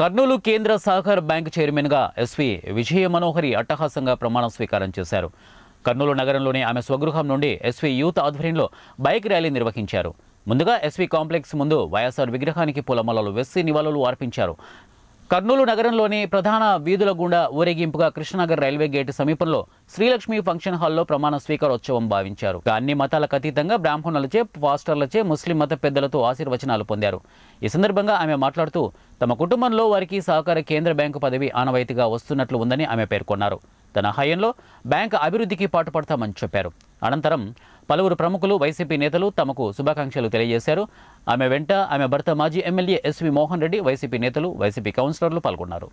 కర్నూలు కేంద్ర సహకార బ్యాంక్ చైర్మన్గా ఎస్వి విజయ మనోహరి అట్టహాసంగా ప్రమాణ స్వీకారం చేశారు కర్నూలు నగరంలోని ఆమె స్వగృహం నుండి ఎస్వి యూత్ ఆధ్వర్యంలో బైక్ ర్యాలీ నిర్వహించారు ముందుగా ఎస్వి కాంప్లెక్స్ ముందు వైఎస్ఆర్ విగ్రహానికి పూలమాలలు వేసి నివాళులు అర్పించారు కర్నూలు నగరంలోని ప్రధాన వీధుల గుండా ఊరేగింపుగా కృష్ణనగర్ రైల్వే గేటు సమీపంలో శ్రీలక్ష్మి ఫంక్షన్ హాల్లో ప్రమాణ స్వీకారోత్సవం భావించారు అన్ని మతాలకు అతీతంగా బ్రాహ్మణులచే పాస్టర్లచే ముస్లిం మత పెద్దలతో ఆశీర్వచనాలు పొందారు ఈ సందర్భంగా ఆమె మాట్లాడుతూ తమ కుటుంబంలో వారికి సహకార కేంద్ర బ్యాంకు పదవి ఆనవాయితీగా వస్తున్నట్లు ఉందని ఆమె పేర్కొన్నారు తన హయంలో బ్యాంకు అభివృద్ధికి పాటుపడతామని చెప్పారు అనంతరం పలువురు ప్రముఖులు వైసీపీ నేతలు తమకు శుభాకాంక్షలు తెలియజేశారు ఆమె వెంట ఆమె భర్త మాజీ MLA S V Mohan Reddy YCP నేతలు వైసీపీ కౌన్సిలర్లు పాల్గొన్నారు